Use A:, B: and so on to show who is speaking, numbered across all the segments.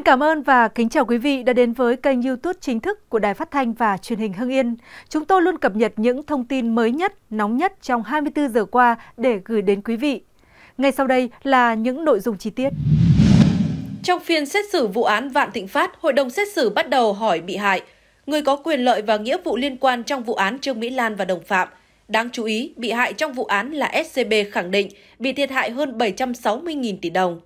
A: Xin cảm ơn và kính chào quý vị đã đến với kênh youtube chính thức của Đài Phát Thanh và Truyền hình Hưng Yên. Chúng tôi luôn cập nhật những thông tin mới nhất, nóng nhất trong 24 giờ qua để gửi đến quý vị. Ngay sau đây là những nội dung chi tiết. Trong phiên xét xử vụ án Vạn Thịnh Phát, Hội đồng xét xử bắt đầu hỏi bị hại, người có quyền lợi và nghĩa vụ liên quan trong vụ án Trương Mỹ Lan và đồng phạm. Đáng chú ý, bị hại trong vụ án là SCB khẳng định bị thiệt hại hơn 760.000 tỷ đồng.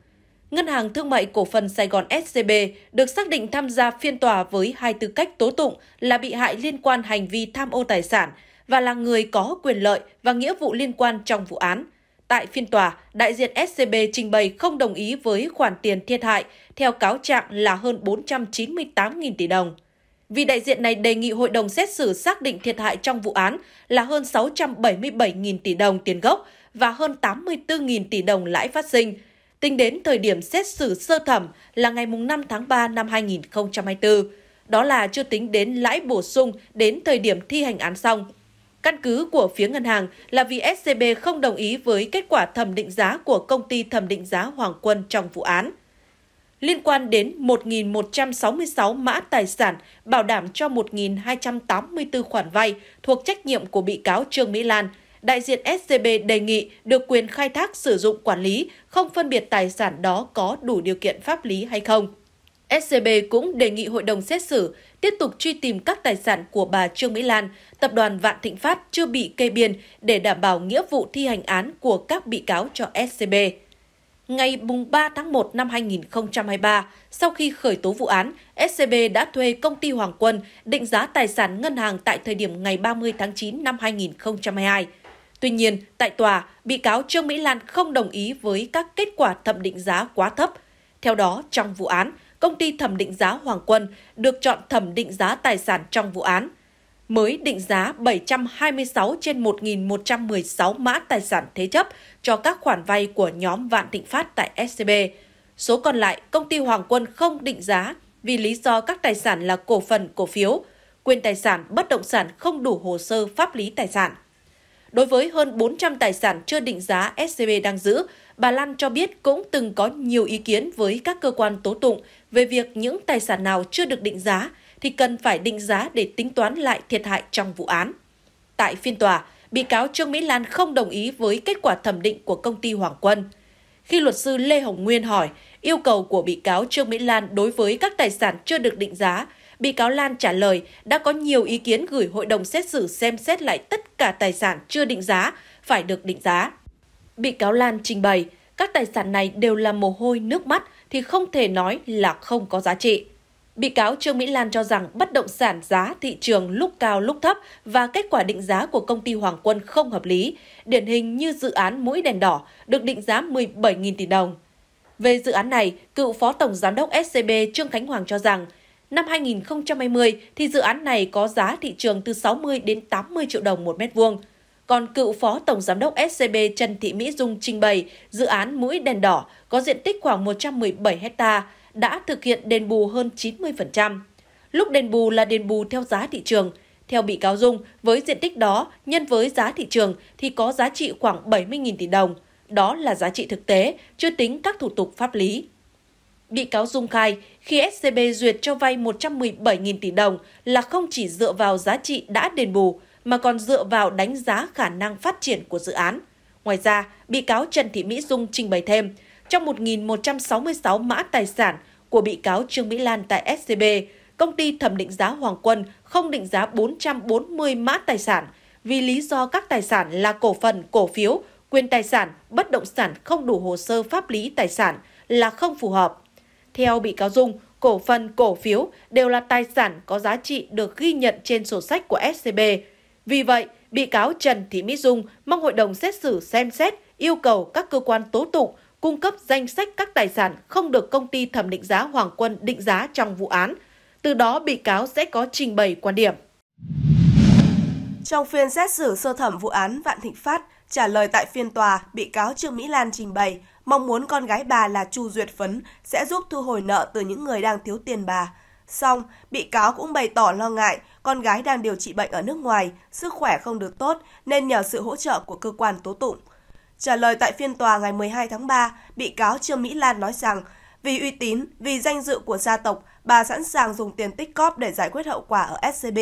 A: Ngân hàng Thương mại Cổ phần Sài Gòn SCB được xác định tham gia phiên tòa với hai tư cách tố tụng là bị hại liên quan hành vi tham ô tài sản và là người có quyền lợi và nghĩa vụ liên quan trong vụ án. Tại phiên tòa, đại diện SCB trình bày không đồng ý với khoản tiền thiệt hại theo cáo trạng là hơn 498.000 tỷ đồng. Vì đại diện này đề nghị hội đồng xét xử xác định thiệt hại trong vụ án là hơn 677.000 tỷ đồng tiền gốc và hơn 84.000 tỷ đồng lãi phát sinh, tính đến thời điểm xét xử sơ thẩm là ngày 5 tháng 3 năm 2024. Đó là chưa tính đến lãi bổ sung đến thời điểm thi hành án xong. Căn cứ của phía ngân hàng là vì SCB không đồng ý với kết quả thẩm định giá của công ty thẩm định giá Hoàng Quân trong vụ án. Liên quan đến 1.166 mã tài sản bảo đảm cho 1.284 khoản vay thuộc trách nhiệm của bị cáo Trương Mỹ Lan – đại diện SCB đề nghị được quyền khai thác sử dụng quản lý, không phân biệt tài sản đó có đủ điều kiện pháp lý hay không. SCB cũng đề nghị hội đồng xét xử tiếp tục truy tìm các tài sản của bà Trương Mỹ Lan, tập đoàn Vạn Thịnh Phát chưa bị kê biên để đảm bảo nghĩa vụ thi hành án của các bị cáo cho SCB. Ngày 3 tháng 1 năm 2023, sau khi khởi tố vụ án, SCB đã thuê công ty Hoàng Quân định giá tài sản ngân hàng tại thời điểm ngày 30 tháng 9 năm 2022. Tuy nhiên, tại tòa, bị cáo Trương Mỹ Lan không đồng ý với các kết quả thẩm định giá quá thấp. Theo đó, trong vụ án, công ty thẩm định giá Hoàng Quân được chọn thẩm định giá tài sản trong vụ án. Mới định giá 726 trên 1.116 mã tài sản thế chấp cho các khoản vay của nhóm Vạn Thịnh Phát tại SCB. Số còn lại, công ty Hoàng Quân không định giá vì lý do các tài sản là cổ phần cổ phiếu, quyền tài sản bất động sản không đủ hồ sơ pháp lý tài sản. Đối với hơn 400 tài sản chưa định giá SCB đang giữ, bà Lan cho biết cũng từng có nhiều ý kiến với các cơ quan tố tụng về việc những tài sản nào chưa được định giá thì cần phải định giá để tính toán lại thiệt hại trong vụ án. Tại phiên tòa, bị cáo Trương Mỹ Lan không đồng ý với kết quả thẩm định của công ty Hoàng Quân. Khi luật sư Lê Hồng Nguyên hỏi yêu cầu của bị cáo Trương Mỹ Lan đối với các tài sản chưa được định giá bị cáo Lan trả lời đã có nhiều ý kiến gửi hội đồng xét xử xem xét lại tất cả tài sản chưa định giá phải được định giá. Bị cáo Lan trình bày, các tài sản này đều là mồ hôi nước mắt thì không thể nói là không có giá trị. Bị cáo Trương Mỹ Lan cho rằng bất động sản giá thị trường lúc cao lúc thấp và kết quả định giá của công ty Hoàng Quân không hợp lý, điển hình như dự án mũi đèn đỏ được định giá 17.000 tỷ đồng. Về dự án này, cựu Phó Tổng Giám đốc SCB Trương Khánh Hoàng cho rằng Năm 2020 thì dự án này có giá thị trường từ 60 đến 80 triệu đồng một mét vuông. Còn cựu Phó Tổng Giám đốc SCB Trần Thị Mỹ Dung trình bày dự án Mũi Đèn Đỏ có diện tích khoảng 117 hecta đã thực hiện đền bù hơn 90%. Lúc đền bù là đền bù theo giá thị trường. Theo bị cáo Dung, với diện tích đó nhân với giá thị trường thì có giá trị khoảng 70.000 tỷ đồng. Đó là giá trị thực tế, chưa tính các thủ tục pháp lý. Bị cáo Dung khai, khi SCB duyệt cho vay 117.000 tỷ đồng là không chỉ dựa vào giá trị đã đền bù, mà còn dựa vào đánh giá khả năng phát triển của dự án. Ngoài ra, bị cáo Trần Thị Mỹ Dung trình bày thêm, trong 1.166 mã tài sản của bị cáo Trương Mỹ Lan tại SCB, công ty thẩm định giá Hoàng Quân không định giá 440 mã tài sản vì lý do các tài sản là cổ phần, cổ phiếu, quyền tài sản, bất động sản không đủ hồ sơ pháp lý tài sản là không phù hợp. Theo bị cáo Dung, cổ phần, cổ phiếu đều là tài sản có giá trị được ghi nhận trên sổ sách của SCB. Vì vậy, bị cáo Trần Thị Mỹ Dung mong hội đồng xét xử xem xét yêu cầu các cơ quan tố tụng cung cấp danh sách các tài sản không được công ty thẩm định giá Hoàng Quân định giá trong vụ án. Từ đó bị cáo sẽ có trình bày quan điểm.
B: Trong phiên xét xử sơ thẩm vụ án Vạn Thịnh Phát, trả lời tại phiên tòa, bị cáo Trương Mỹ Lan trình bày mong muốn con gái bà là Chu Duyệt Phấn sẽ giúp thu hồi nợ từ những người đang thiếu tiền bà. Xong, bị cáo cũng bày tỏ lo ngại con gái đang điều trị bệnh ở nước ngoài, sức khỏe không được tốt nên nhờ sự hỗ trợ của cơ quan tố tụng. Trả lời tại phiên tòa ngày 12 tháng 3, bị cáo Trương Mỹ Lan nói rằng vì uy tín, vì danh dự của gia tộc, bà sẵn sàng dùng tiền tích cóp để giải quyết hậu quả ở SCB.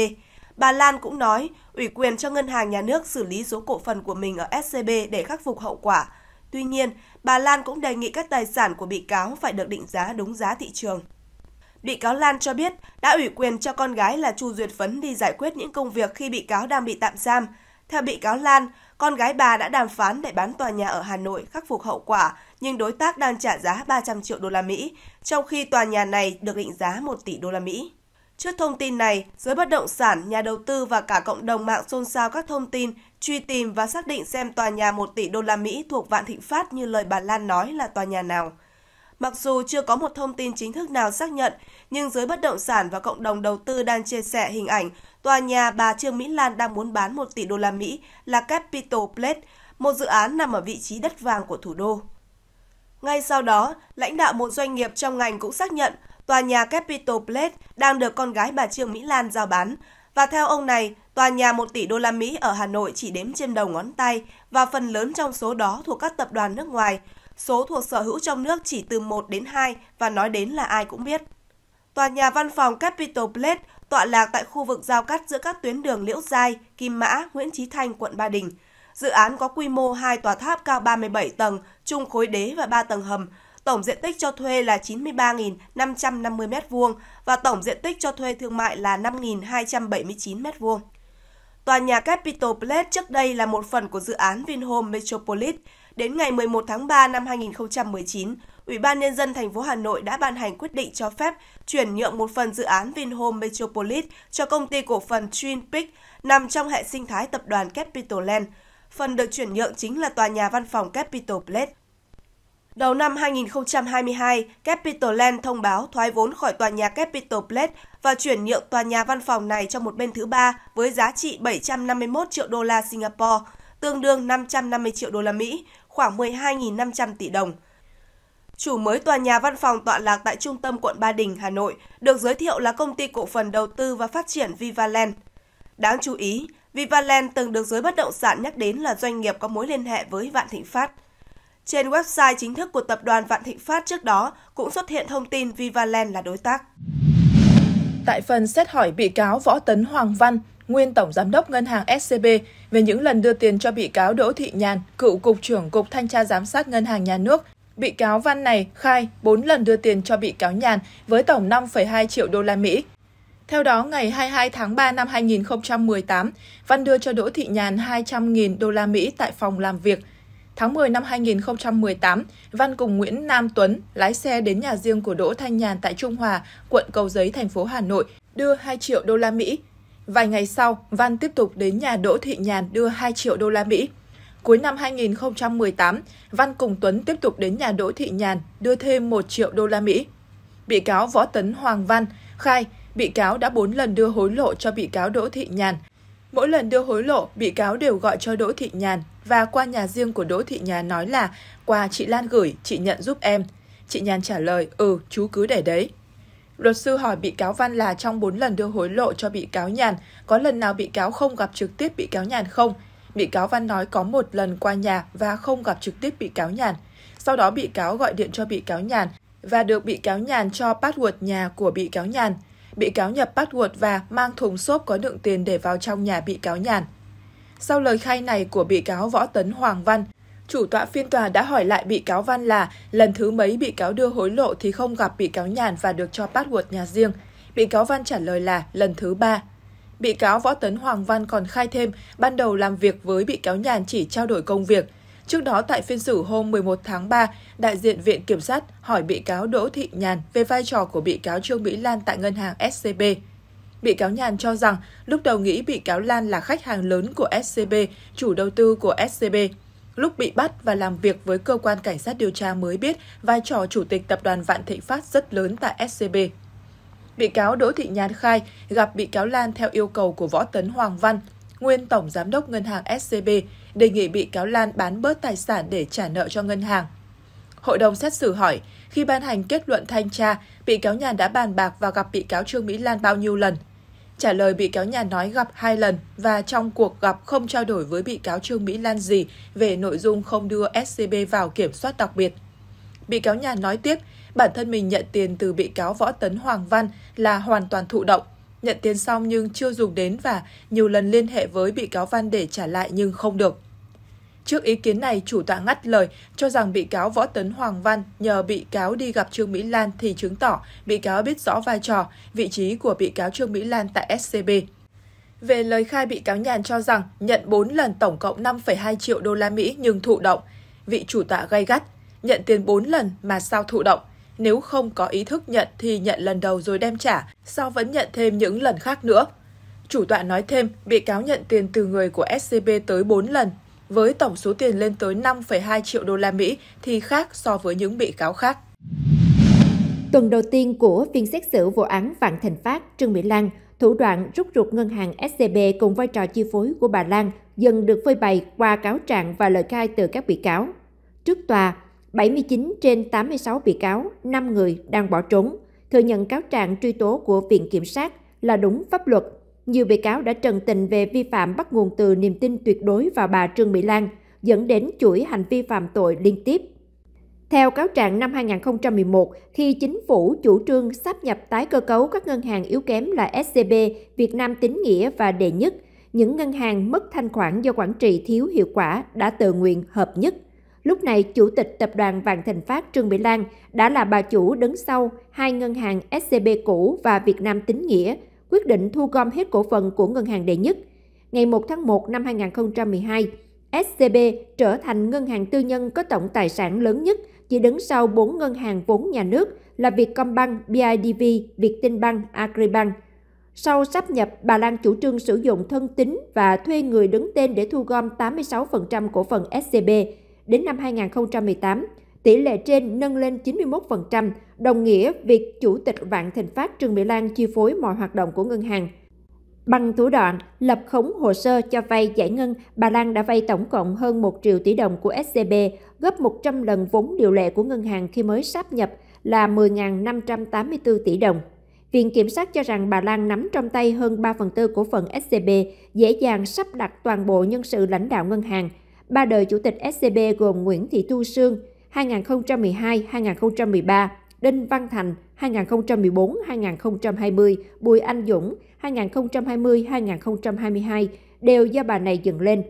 B: Bà Lan cũng nói ủy quyền cho ngân hàng nhà nước xử lý số cổ phần của mình ở SCB để khắc phục hậu quả. Tuy nhiên, bà Lan cũng đề nghị các tài sản của bị cáo phải được định giá đúng giá thị trường. Bị cáo Lan cho biết đã ủy quyền cho con gái là Chu Duyệt Phấn đi giải quyết những công việc khi bị cáo đang bị tạm giam. Theo bị cáo Lan, con gái bà đã đàm phán để bán tòa nhà ở Hà Nội khắc phục hậu quả, nhưng đối tác đang trả giá 300 triệu đô la Mỹ, trong khi tòa nhà này được định giá 1 tỷ đô la Mỹ. Trước thông tin này, giới bất động sản, nhà đầu tư và cả cộng đồng mạng xôn xao các thông tin truy tìm và xác định xem tòa nhà 1 tỷ đô la Mỹ thuộc Vạn Thịnh Phát như lời bà Lan nói là tòa nhà nào. Mặc dù chưa có một thông tin chính thức nào xác nhận, nhưng giới bất động sản và cộng đồng đầu tư đang chia sẻ hình ảnh tòa nhà bà Trương Mỹ Lan đang muốn bán 1 tỷ đô la Mỹ là Capital Place, một dự án nằm ở vị trí đất vàng của thủ đô. Ngay sau đó, lãnh đạo một doanh nghiệp trong ngành cũng xác nhận tòa nhà Capital Place đang được con gái bà Trương Mỹ Lan giao bán. Và theo ông này, Tòa nhà 1 tỷ đô la Mỹ ở Hà Nội chỉ đếm trên đầu ngón tay và phần lớn trong số đó thuộc các tập đoàn nước ngoài. Số thuộc sở hữu trong nước chỉ từ 1 đến 2 và nói đến là ai cũng biết. Tòa nhà văn phòng Capital Place tọa lạc tại khu vực giao cắt giữa các tuyến đường Liễu Giai, Kim Mã, Nguyễn Chí Thanh, quận Ba Đình. Dự án có quy mô 2 tòa tháp cao 37 tầng, chung khối đế và 3 tầng hầm, tổng diện tích cho thuê là 93.550 m2 và tổng diện tích cho thuê thương mại là 5.279 m2. Tòa nhà Capitol Place trước đây là một phần của dự án Vinhome Metropolis. Đến ngày 11 tháng 3 năm 2019, Ủy ban Nhân dân thành phố Hà Nội đã ban hành quyết định cho phép chuyển nhượng một phần dự án Vinhome Metropolis cho công ty cổ phần Twin Peaks nằm trong hệ sinh thái tập đoàn Capitol Land. Phần được chuyển nhượng chính là tòa nhà văn phòng Capitol Place. Đầu năm 2022, Capital Land thông báo thoái vốn khỏi tòa nhà Capital Place và chuyển nhượng tòa nhà văn phòng này cho một bên thứ ba với giá trị 751 triệu đô la Singapore, tương đương 550 triệu đô la Mỹ, khoảng 12.500 tỷ đồng. Chủ mới tòa nhà văn phòng tọa lạc tại trung tâm quận Ba Đình, Hà Nội, được giới thiệu là công ty cổ phần đầu tư và phát triển Vivaland. Đáng chú ý, Vivaland từng được giới bất động sản nhắc đến là doanh nghiệp có mối liên hệ với Vạn Thịnh Phát – trên website chính thức của tập đoàn Vạn Thịnh Phát trước đó cũng xuất hiện thông tin Vivaland là đối tác.
C: Tại phần xét hỏi bị cáo Võ Tấn Hoàng Văn, nguyên tổng giám đốc ngân hàng SCB về những lần đưa tiền cho bị cáo Đỗ Thị Nhàn, cựu cục trưởng cục thanh tra giám sát ngân hàng nhà nước. Bị cáo Văn này khai 4 lần đưa tiền cho bị cáo Nhàn với tổng 5,2 triệu đô la Mỹ. Theo đó, ngày 22 tháng 3 năm 2018, Văn đưa cho Đỗ Thị Nhàn 200.000 đô la Mỹ tại phòng làm việc Tháng 10 năm 2018, Văn cùng Nguyễn Nam Tuấn lái xe đến nhà riêng của Đỗ Thanh Nhàn tại Trung Hòa, quận Cầu Giấy, thành phố Hà Nội, đưa 2 triệu đô la Mỹ. Vài ngày sau, Văn tiếp tục đến nhà Đỗ Thị Nhàn đưa 2 triệu đô la Mỹ. Cuối năm 2018, Văn cùng Tuấn tiếp tục đến nhà Đỗ Thị Nhàn đưa thêm 1 triệu đô la Mỹ. Bị cáo Võ Tấn Hoàng Văn khai bị cáo đã 4 lần đưa hối lộ cho bị cáo Đỗ Thị Nhàn. Mỗi lần đưa hối lộ, bị cáo đều gọi cho Đỗ Thị Nhàn và qua nhà riêng của Đỗ Thị Nhàn nói là quà chị Lan gửi, chị nhận giúp em. Chị Nhàn trả lời, ừ, chú cứ để đấy. Luật sư hỏi bị cáo Văn là trong 4 lần đưa hối lộ cho bị cáo Nhàn, có lần nào bị cáo không gặp trực tiếp bị cáo Nhàn không? Bị cáo Văn nói có một lần qua nhà và không gặp trực tiếp bị cáo Nhàn. Sau đó bị cáo gọi điện cho bị cáo Nhàn và được bị cáo Nhàn cho password nhà của bị cáo Nhàn. Bị cáo nhập password và mang thùng xốp có đựng tiền để vào trong nhà bị cáo Nhàn. Sau lời khai này của bị cáo Võ Tấn Hoàng Văn, chủ tọa phiên tòa đã hỏi lại bị cáo Văn là lần thứ mấy bị cáo đưa hối lộ thì không gặp bị cáo Nhàn và được cho password nhà riêng. Bị cáo Văn trả lời là lần thứ ba. Bị cáo Võ Tấn Hoàng Văn còn khai thêm, ban đầu làm việc với bị cáo Nhàn chỉ trao đổi công việc. Trước đó tại phiên xử hôm 11 tháng 3, đại diện Viện Kiểm sát hỏi bị cáo Đỗ Thị Nhàn về vai trò của bị cáo Trương Mỹ Lan tại ngân hàng SCB bị cáo Nhàn cho rằng lúc đầu nghĩ bị cáo Lan là khách hàng lớn của SCB, chủ đầu tư của SCB. Lúc bị bắt và làm việc với cơ quan cảnh sát điều tra mới biết vai trò chủ tịch tập đoàn Vạn Thịnh Phát rất lớn tại SCB. Bị cáo Đỗ Thị Nhàn khai gặp bị cáo Lan theo yêu cầu của Võ Tấn Hoàng Văn, nguyên tổng giám đốc ngân hàng SCB, đề nghị bị cáo Lan bán bớt tài sản để trả nợ cho ngân hàng. Hội đồng xét xử hỏi, khi ban hành kết luận thanh tra, bị cáo Nhàn đã bàn bạc và gặp bị cáo Trương Mỹ Lan bao nhiêu lần – trả lời bị cáo nhà nói gặp hai lần và trong cuộc gặp không trao đổi với bị cáo Trương Mỹ Lan gì về nội dung không đưa SCB vào kiểm soát đặc biệt. Bị cáo nhà nói tiếp, bản thân mình nhận tiền từ bị cáo Võ Tấn Hoàng Văn là hoàn toàn thụ động. Nhận tiền xong nhưng chưa dùng đến và nhiều lần liên hệ với bị cáo Văn để trả lại nhưng không được. Trước ý kiến này, chủ tọa ngắt lời cho rằng bị cáo Võ Tấn Hoàng Văn nhờ bị cáo đi gặp Trương Mỹ Lan thì chứng tỏ bị cáo biết rõ vai trò, vị trí của bị cáo Trương Mỹ Lan tại SCB. Về lời khai bị cáo Nhàn cho rằng nhận 4 lần tổng cộng 5,2 triệu đô la Mỹ nhưng thụ động. Vị chủ tọa gay gắt, nhận tiền 4 lần mà sao thụ động? Nếu không có ý thức nhận thì nhận lần đầu rồi đem trả, sao vẫn nhận thêm những lần khác nữa? Chủ tọa nói thêm, bị cáo nhận tiền từ người của SCB tới 4 lần với tổng số tiền lên tới 5,2 triệu đô la Mỹ thì khác so với những bị cáo khác.
D: Tuần đầu tiên của phiên xét xử vụ án Vạn Thành Phát, Trương Mỹ Lan, thủ đoạn rút ruột ngân hàng SCB cùng vai trò chi phối của bà Lan dần được phơi bày qua cáo trạng và lời khai từ các bị cáo. Trước tòa, 79 trên 86 bị cáo, 5 người đang bỏ trốn, thừa nhận cáo trạng truy tố của Viện Kiểm sát là đúng pháp luật nhiều bị cáo đã trần tình về vi phạm bắt nguồn từ niềm tin tuyệt đối vào bà Trương Mỹ Lan, dẫn đến chuỗi hành vi phạm tội liên tiếp. Theo cáo trạng năm 2011, khi chính phủ chủ trương sáp nhập tái cơ cấu các ngân hàng yếu kém là SCB, Việt Nam Tín Nghĩa và Đệ Nhất, những ngân hàng mất thanh khoản do quản trị thiếu hiệu quả đã tự nguyện hợp nhất. Lúc này, Chủ tịch Tập đoàn Vạn Thịnh Phát Trương Mỹ Lan đã là bà chủ đứng sau hai ngân hàng SCB cũ và Việt Nam Tín Nghĩa – quyết định thu gom hết cổ phần của ngân hàng đệ nhất. Ngày 1 tháng 1 năm 2012, SCB trở thành ngân hàng tư nhân có tổng tài sản lớn nhất, chỉ đứng sau 4 ngân hàng vốn nhà nước là Vietcombank, BIDV, Vietinbank, Agribank. Sau sắp nhập, bà Lan chủ trương sử dụng thân tín và thuê người đứng tên để thu gom 86% cổ phần SCB. Đến năm 2018, tỷ lệ trên nâng lên 91%, đồng nghĩa việc Chủ tịch Vạn Thịnh Phát Trương Mỹ Lan chi phối mọi hoạt động của ngân hàng. Bằng thủ đoạn lập khống hồ sơ cho vay giải ngân, bà Lan đã vay tổng cộng hơn 1 triệu tỷ đồng của SCB, gấp 100 lần vốn điều lệ của ngân hàng khi mới sáp nhập là 10.584 tỷ đồng. Viện Kiểm sát cho rằng bà Lan nắm trong tay hơn 3 phần tư cổ phần SCB, dễ dàng sắp đặt toàn bộ nhân sự lãnh đạo ngân hàng. Ba đời chủ tịch SCB gồm Nguyễn Thị Thu Sương, 2012-2013, Đinh Văn Thành 2014-2020, Bùi Anh Dũng 2020-2022 đều do bà này dựng lên.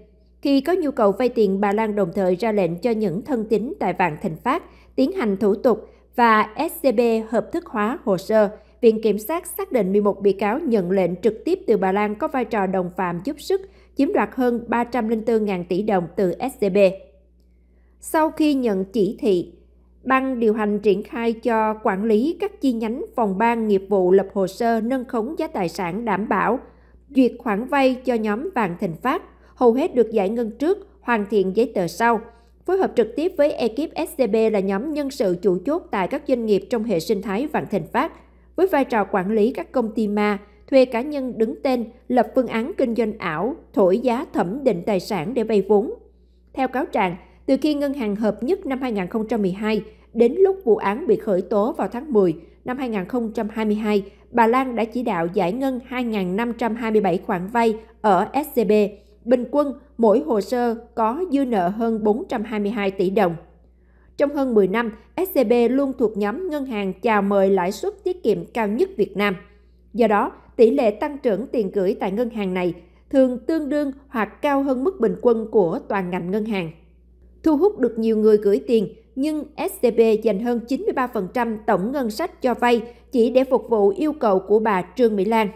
D: Khi có nhu cầu vay tiền, bà Lan đồng thời ra lệnh cho những thân tín tại Vạn Thịnh Phát tiến hành thủ tục và SCB hợp thức hóa hồ sơ. Viện Kiểm sát xác định 11 bị cáo nhận lệnh trực tiếp từ bà Lan có vai trò đồng phạm giúp sức, chiếm đoạt hơn 304.000 tỷ đồng từ SCB sau khi nhận chỉ thị, Ban điều hành triển khai cho quản lý các chi nhánh phòng ban nghiệp vụ lập hồ sơ nâng khống giá tài sản đảm bảo, duyệt khoản vay cho nhóm Vạn thịnh phát, hầu hết được giải ngân trước, hoàn thiện giấy tờ sau. Phối hợp trực tiếp với ekip SCB là nhóm nhân sự chủ chốt tại các doanh nghiệp trong hệ sinh thái vạn thịnh phát, với vai trò quản lý các công ty ma, thuê cá nhân đứng tên, lập phương án kinh doanh ảo, thổi giá thẩm định tài sản để vay vốn. Theo cáo trạng, từ khi Ngân hàng Hợp nhất năm 2012 đến lúc vụ án bị khởi tố vào tháng 10 năm 2022, bà Lan đã chỉ đạo giải ngân 2.527 khoản vay ở SCB. Bình quân, mỗi hồ sơ có dư nợ hơn 422 tỷ đồng. Trong hơn 10 năm, SCB luôn thuộc nhóm ngân hàng chào mời lãi suất tiết kiệm cao nhất Việt Nam. Do đó, tỷ lệ tăng trưởng tiền gửi tại ngân hàng này thường tương đương hoặc cao hơn mức bình quân của toàn ngành ngân hàng thu hút được nhiều người gửi tiền, nhưng SCB dành hơn 93% tổng ngân sách cho vay chỉ để phục vụ yêu cầu của bà Trương Mỹ Lan.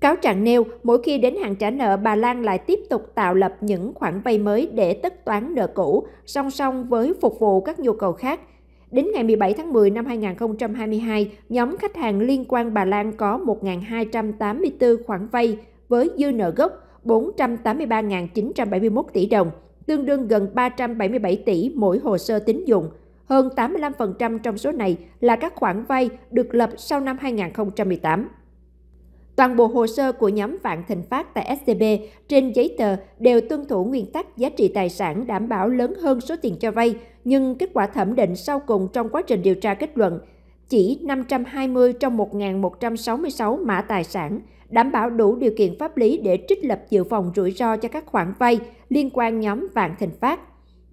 D: Cáo trạng nêu, mỗi khi đến hạn trả nợ, bà Lan lại tiếp tục tạo lập những khoản vay mới để tất toán nợ cũ, song song với phục vụ các nhu cầu khác. Đến ngày 17 tháng 10 năm 2022, nhóm khách hàng liên quan bà Lan có 1.284 khoản vay với dư nợ gốc 483.971 tỷ đồng, tương đương gần 377 tỷ mỗi hồ sơ tín dụng. Hơn 85% trong số này là các khoản vay được lập sau năm 2018. Toàn bộ hồ sơ của nhóm Vạn Thịnh Phát tại SCB trên giấy tờ đều tuân thủ nguyên tắc giá trị tài sản đảm bảo lớn hơn số tiền cho vay, nhưng kết quả thẩm định sau cùng trong quá trình điều tra kết luận chỉ 520 trong 1.166 mã tài sản đảm bảo đủ điều kiện pháp lý để trích lập dự phòng rủi ro cho các khoản vay liên quan nhóm vạn thịnh phát.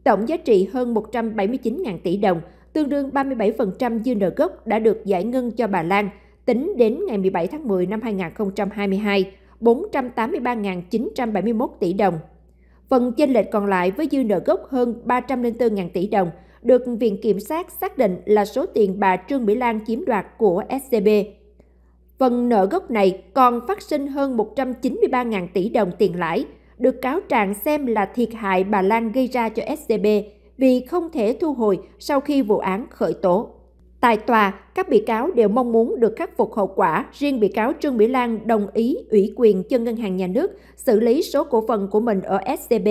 D: Tổng giá trị hơn 179.000 tỷ đồng, tương đương 37% dư nợ gốc đã được giải ngân cho bà Lan tính đến ngày 17 tháng 10 năm 2022, 483.971 tỷ đồng. Phần chênh lệch còn lại với dư nợ gốc hơn 304.000 tỷ đồng được Viện Kiểm sát xác định là số tiền bà Trương Mỹ Lan chiếm đoạt của SCB. Phần nợ gốc này còn phát sinh hơn 193.000 tỷ đồng tiền lãi, được cáo trạng xem là thiệt hại bà Lan gây ra cho SCB vì không thể thu hồi sau khi vụ án khởi tố. Tại tòa, các bị cáo đều mong muốn được khắc phục hậu quả. Riêng bị cáo Trương Mỹ Lan đồng ý ủy quyền cho Ngân hàng Nhà nước xử lý số cổ phần của mình ở SCB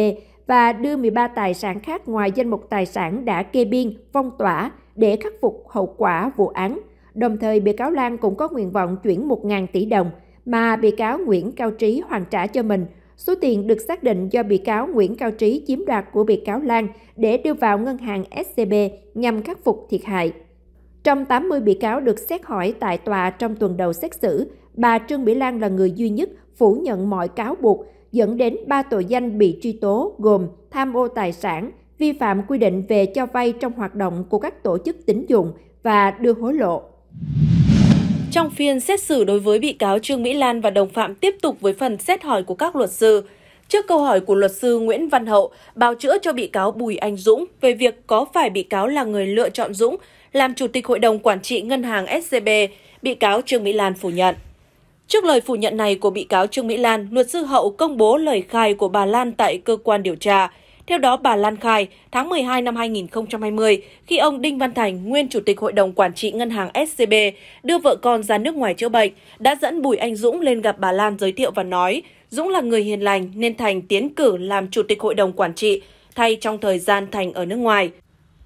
D: và đưa 13 tài sản khác ngoài danh mục tài sản đã kê biên, phong tỏa để khắc phục hậu quả vụ án. Đồng thời, bị cáo Lan cũng có nguyện vọng chuyển 1.000 tỷ đồng mà bị cáo Nguyễn Cao Trí hoàn trả cho mình. Số tiền được xác định do bị cáo Nguyễn Cao Trí chiếm đoạt của bị cáo Lan để đưa vào ngân hàng SCB nhằm khắc phục thiệt hại. Trong 80 bị cáo được xét hỏi tại tòa trong tuần đầu xét xử, bà Trương Mỹ Lan là người duy nhất phủ nhận mọi cáo buộc, dẫn đến 3 tội danh bị truy tố gồm tham ô tài sản, vi phạm quy định về cho vay trong hoạt động của các tổ chức tín dụng và đưa hối lộ. Trong phiên xét
A: xử đối với bị cáo Trương Mỹ Lan và đồng phạm tiếp tục với phần xét hỏi của các luật sư. Trước câu hỏi của luật sư Nguyễn Văn Hậu, bào chữa cho bị cáo Bùi Anh Dũng về việc có phải bị cáo là người lựa chọn Dũng làm chủ tịch hội đồng quản trị ngân hàng SCB, bị cáo Trương Mỹ Lan phủ nhận. Trước lời phủ nhận này của bị cáo Trương Mỹ Lan, luật sư Hậu công bố lời khai của bà Lan tại cơ quan điều tra. Theo đó, bà Lan khai, tháng 12 năm 2020, khi ông Đinh Văn Thành, nguyên Chủ tịch Hội đồng Quản trị Ngân hàng SCB, đưa vợ con ra nước ngoài chữa bệnh, đã dẫn Bùi Anh Dũng lên gặp bà Lan giới thiệu và nói, Dũng là người hiền lành nên Thành tiến cử làm Chủ tịch Hội đồng Quản trị, thay trong thời gian Thành ở nước ngoài.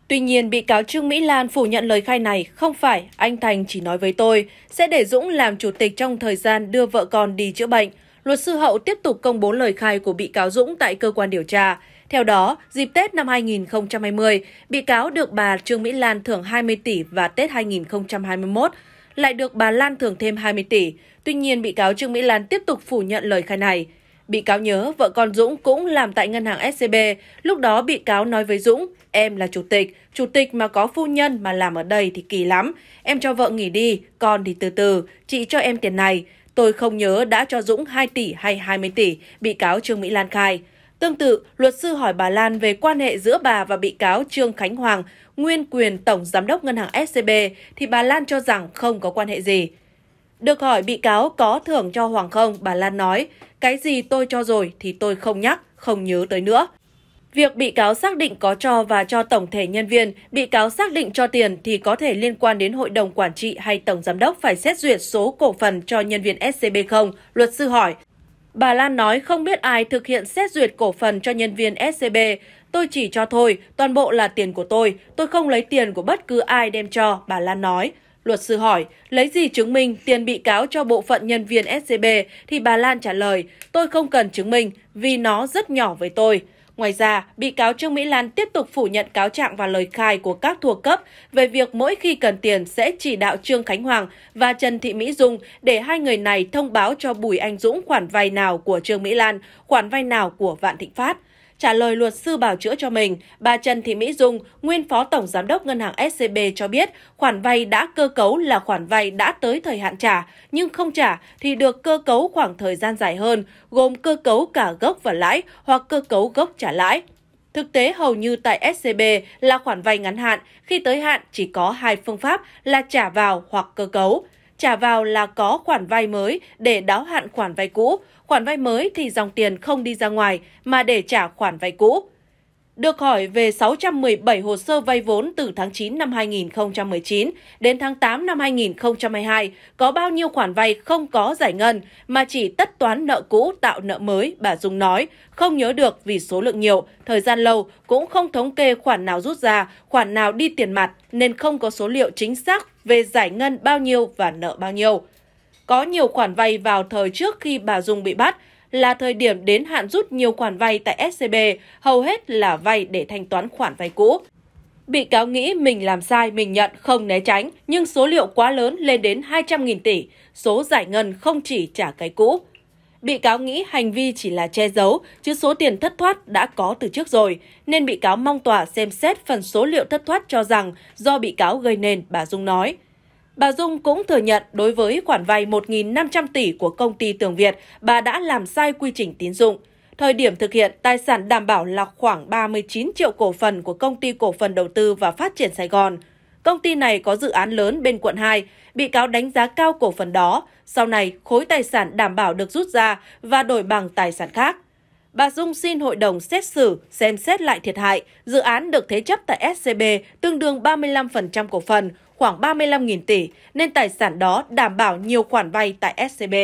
A: Tuy nhiên, bị cáo Trương Mỹ Lan phủ nhận lời khai này, không phải, anh Thành chỉ nói với tôi, sẽ để Dũng làm chủ tịch trong thời gian đưa vợ con đi chữa bệnh. Luật sư Hậu tiếp tục công bố lời khai của bị cáo Dũng tại cơ quan điều tra. Theo đó, dịp Tết năm 2020, bị cáo được bà Trương Mỹ Lan thưởng 20 tỷ và Tết 2021 lại được bà Lan thưởng thêm 20 tỷ. Tuy nhiên, bị cáo Trương Mỹ Lan tiếp tục phủ nhận lời khai này. Bị cáo nhớ vợ con Dũng cũng làm tại ngân hàng SCB. Lúc đó bị cáo nói với Dũng, em là chủ tịch, chủ tịch mà có phu nhân mà làm ở đây thì kỳ lắm. Em cho vợ nghỉ đi, con thì từ từ, chị cho em tiền này. Tôi không nhớ đã cho Dũng 2 tỷ hay 20 tỷ, bị cáo Trương Mỹ Lan khai. Tương tự, luật sư hỏi bà Lan về quan hệ giữa bà và bị cáo Trương Khánh Hoàng, nguyên quyền Tổng Giám đốc Ngân hàng SCB, thì bà Lan cho rằng không có quan hệ gì. Được hỏi bị cáo có thưởng cho Hoàng không, bà Lan nói, cái gì tôi cho rồi thì tôi không nhắc, không nhớ tới nữa. Việc bị cáo xác định có cho và cho tổng thể nhân viên, bị cáo xác định cho tiền thì có thể liên quan đến hội đồng quản trị hay tổng giám đốc phải xét duyệt số cổ phần cho nhân viên SCB không, luật sư hỏi. Bà Lan nói không biết ai thực hiện xét duyệt cổ phần cho nhân viên SCB. Tôi chỉ cho thôi, toàn bộ là tiền của tôi. Tôi không lấy tiền của bất cứ ai đem cho, bà Lan nói. Luật sư hỏi, lấy gì chứng minh tiền bị cáo cho bộ phận nhân viên SCB thì bà Lan trả lời, tôi không cần chứng minh vì nó rất nhỏ với tôi. Ngoài ra, bị cáo Trương Mỹ Lan tiếp tục phủ nhận cáo trạng và lời khai của các thuộc cấp về việc mỗi khi cần tiền sẽ chỉ đạo Trương Khánh Hoàng và Trần Thị Mỹ Dung để hai người này thông báo cho Bùi Anh Dũng khoản vay nào của Trương Mỹ Lan, khoản vay nào của Vạn Thịnh Phát. Trả lời luật sư bảo chữa cho mình, bà Trần Thị Mỹ Dung, nguyên phó tổng giám đốc ngân hàng SCB cho biết khoản vay đã cơ cấu là khoản vay đã tới thời hạn trả, nhưng không trả thì được cơ cấu khoảng thời gian dài hơn, gồm cơ cấu cả gốc và lãi hoặc cơ cấu gốc trả lãi. Thực tế hầu như tại SCB là khoản vay ngắn hạn, khi tới hạn chỉ có hai phương pháp là trả vào hoặc cơ cấu trả vào là có khoản vay mới để đáo hạn khoản vay cũ, khoản vay mới thì dòng tiền không đi ra ngoài mà để trả khoản vay cũ. Được hỏi về 617 hồ sơ vay vốn từ tháng 9 năm 2019 đến tháng 8 năm 2022, có bao nhiêu khoản vay không có giải ngân mà chỉ tất toán nợ cũ tạo nợ mới, bà Dung nói, không nhớ được vì số lượng nhiều, thời gian lâu, cũng không thống kê khoản nào rút ra, khoản nào đi tiền mặt nên không có số liệu chính xác về giải ngân bao nhiêu và nợ bao nhiêu. Có nhiều khoản vay vào thời trước khi bà Dung bị bắt, là thời điểm đến hạn rút nhiều khoản vay tại SCB, hầu hết là vay để thanh toán khoản vay cũ. Bị cáo nghĩ mình làm sai, mình nhận, không né tránh, nhưng số liệu quá lớn lên đến 200.000 tỷ, số giải ngân không chỉ trả cái cũ. Bị cáo nghĩ hành vi chỉ là che giấu, chứ số tiền thất thoát đã có từ trước rồi, nên bị cáo mong tòa xem xét phần số liệu thất thoát cho rằng do bị cáo gây nên, bà Dung nói. Bà Dung cũng thừa nhận đối với khoản vay 1.500 tỷ của công ty Tường Việt, bà đã làm sai quy trình tín dụng. Thời điểm thực hiện, tài sản đảm bảo là khoảng 39 triệu cổ phần của công ty cổ phần đầu tư và phát triển Sài Gòn. Công ty này có dự án lớn bên quận 2, bị cáo đánh giá cao cổ phần đó. Sau này, khối tài sản đảm bảo được rút ra và đổi bằng tài sản khác. Bà Dung xin hội đồng xét xử xem xét lại thiệt hại. Dự án được thế chấp tại SCB tương đương 35% cổ phần, khoảng 35.000 tỷ, nên tài sản đó đảm bảo nhiều khoản vay tại SCB.